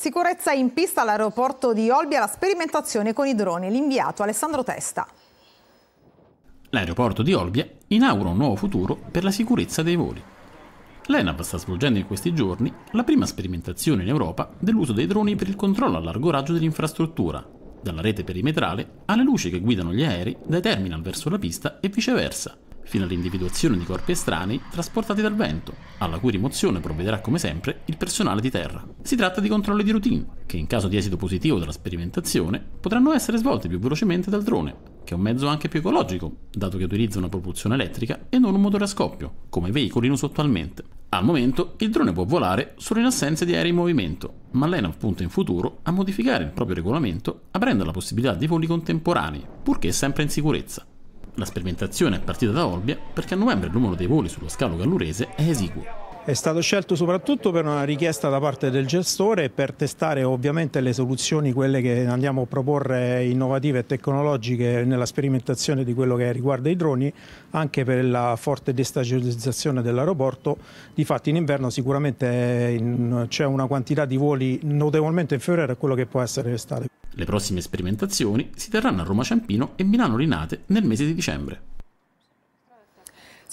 Sicurezza in pista all'aeroporto di Olbia, la sperimentazione con i droni, l'inviato Alessandro Testa. L'aeroporto di Olbia inaugura un nuovo futuro per la sicurezza dei voli. L'ENAV sta svolgendo in questi giorni la prima sperimentazione in Europa dell'uso dei droni per il controllo a largo raggio dell'infrastruttura, dalla rete perimetrale alle luci che guidano gli aerei dai terminal verso la pista e viceversa fino all'individuazione di corpi estranei trasportati dal vento, alla cui rimozione provvederà come sempre il personale di terra. Si tratta di controlli di routine, che in caso di esito positivo della sperimentazione potranno essere svolti più velocemente dal drone, che è un mezzo anche più ecologico, dato che utilizza una propulsione elettrica e non un motore a scoppio, come i veicoli in uso attualmente. Al momento il drone può volare solo in assenza di aerei in movimento, ma l'ENAV punta in futuro a modificare il proprio regolamento aprendo la possibilità di voli contemporanei, purché sempre in sicurezza. La sperimentazione è partita da Olbia perché a novembre il numero dei voli sullo scalo gallurese è esiguo è stato scelto soprattutto per una richiesta da parte del gestore per testare ovviamente le soluzioni, quelle che andiamo a proporre innovative e tecnologiche nella sperimentazione di quello che riguarda i droni, anche per la forte destagionalizzazione dell'aeroporto. Difatti in inverno sicuramente eh, c'è una quantità di voli notevolmente inferiore a quello che può essere l'estate. Le prossime sperimentazioni si terranno a Roma Ciampino e Milano Linate nel mese di dicembre.